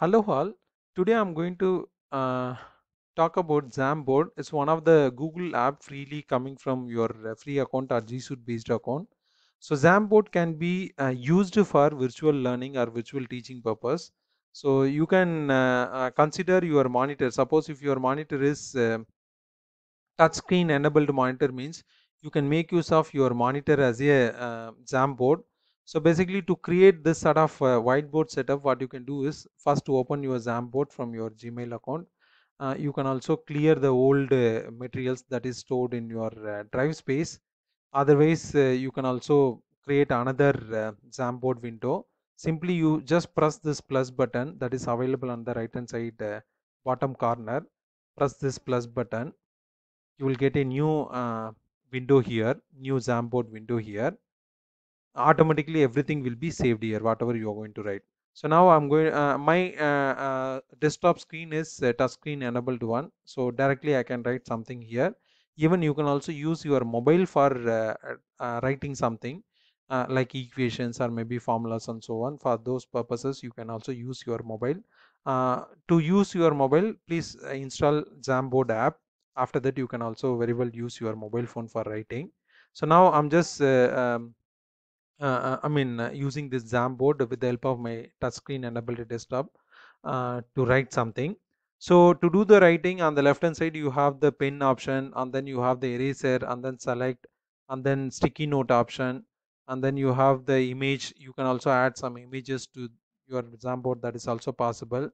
Hello all. Today I'm going to uh, talk about Jamboard. It's one of the Google app freely coming from your free account or G Suite based account. So Jamboard can be uh, used for virtual learning or virtual teaching purpose. So you can uh, uh, consider your monitor. Suppose if your monitor is uh, touch screen enabled monitor means you can make use of your monitor as a Jamboard so basically to create this sort of uh, whiteboard setup what you can do is first to open your Jamboard from your Gmail account. Uh, you can also clear the old uh, materials that is stored in your uh, drive space. Otherwise uh, you can also create another Jamboard uh, window. Simply you just press this plus button that is available on the right hand side bottom corner. Press this plus button. You will get a new window here, new Jamboard window here automatically everything will be saved here whatever you are going to write so now i'm going uh, my uh, uh, desktop screen is uh, touch screen enabled one so directly i can write something here even you can also use your mobile for uh, uh, writing something uh, like equations or maybe formulas and so on for those purposes you can also use your mobile to use your mobile please install jamboard app after that you can also very well use your mobile phone for writing so now i'm just um, uh, uh, I mean uh, using this Jamboard with the help of my touchscreen and ability desktop uh, to write something. So to do the writing on the left hand side you have the pen option and then you have the eraser and then select and then sticky note option and then you have the image you can also add some images to your Jamboard that is also possible.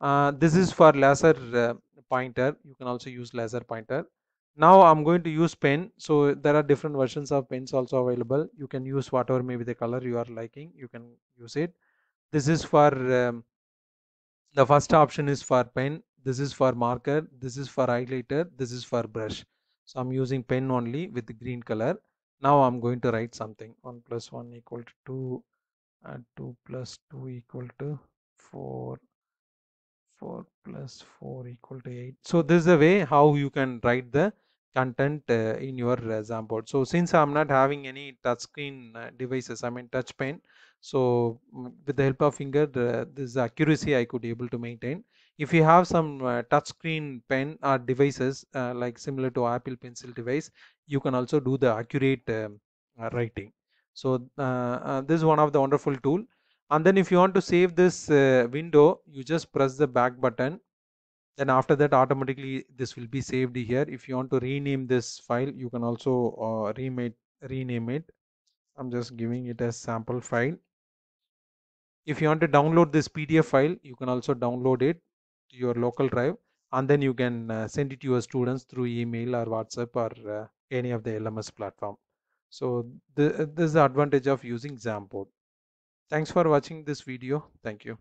Uh, this is for laser uh, pointer you can also use laser pointer now i'm going to use pen so there are different versions of pens also available you can use whatever maybe the color you are liking you can use it this is for um, the first option is for pen this is for marker this is for highlighter this is for brush so i'm using pen only with the green color now i'm going to write something 1 plus 1 equal to 2 and 2 plus 2 equal to 4 plus 4 equal to 8 so this is the way how you can write the content uh, in your uh, so since I'm not having any touchscreen uh, devices I mean touch pen so mm, with the help of finger this accuracy I could able to maintain if you have some uh, touchscreen pen or devices uh, like similar to Apple pencil device you can also do the accurate um, uh, writing so uh, uh, this is one of the wonderful tool and then if you want to save this uh, window you just press the back button then after that automatically this will be saved here if you want to rename this file you can also uh, rename it i'm just giving it as sample file if you want to download this pdf file you can also download it to your local drive and then you can uh, send it to your students through email or whatsapp or uh, any of the lms platform so the, this is the advantage of using sample. Thanks for watching this video. Thank you.